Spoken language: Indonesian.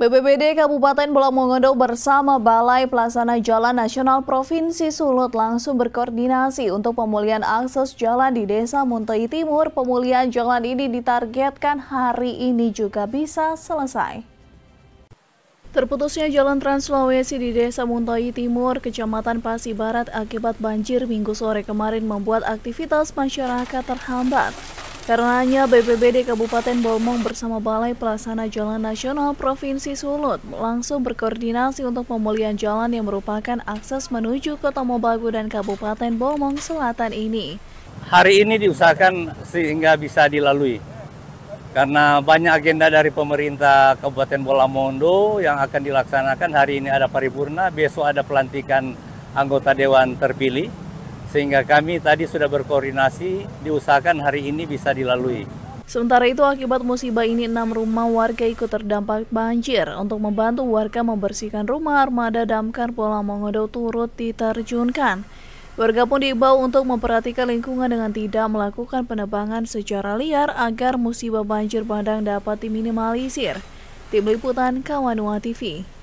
BPBD Kabupaten Bulamongondo bersama Balai Pelaksana Jalan Nasional Provinsi Sulut langsung berkoordinasi untuk pemulihan akses jalan di Desa Muntai Timur. Pemulihan jalan ini ditargetkan hari ini juga bisa selesai. Terputusnya jalan Trans Sulawesi di Desa Muntai Timur, Kecamatan Pasi Barat akibat banjir minggu sore kemarin membuat aktivitas masyarakat terhambat. Karenanya BPBD Kabupaten Bolmong bersama Balai Pelaksana Jalan Nasional Provinsi Sulut langsung berkoordinasi untuk pemulihan jalan yang merupakan akses menuju Kota Mobagu dan Kabupaten Bolmong Selatan ini. Hari ini diusahakan sehingga bisa dilalui. Karena banyak agenda dari pemerintah Kabupaten Bolamondo yang akan dilaksanakan hari ini ada paripurna, besok ada pelantikan anggota dewan terpilih sehingga kami tadi sudah berkoordinasi, diusahakan hari ini bisa dilalui. Sementara itu, akibat musibah ini, enam rumah warga ikut terdampak banjir. Untuk membantu warga membersihkan rumah, armada damkar Pola Mongodo turut diterjunkan. Warga pun diimbau untuk memperhatikan lingkungan dengan tidak melakukan penebangan secara liar agar musibah banjir bandang dapat diminimalisir. Tim Liputan Kawanua TV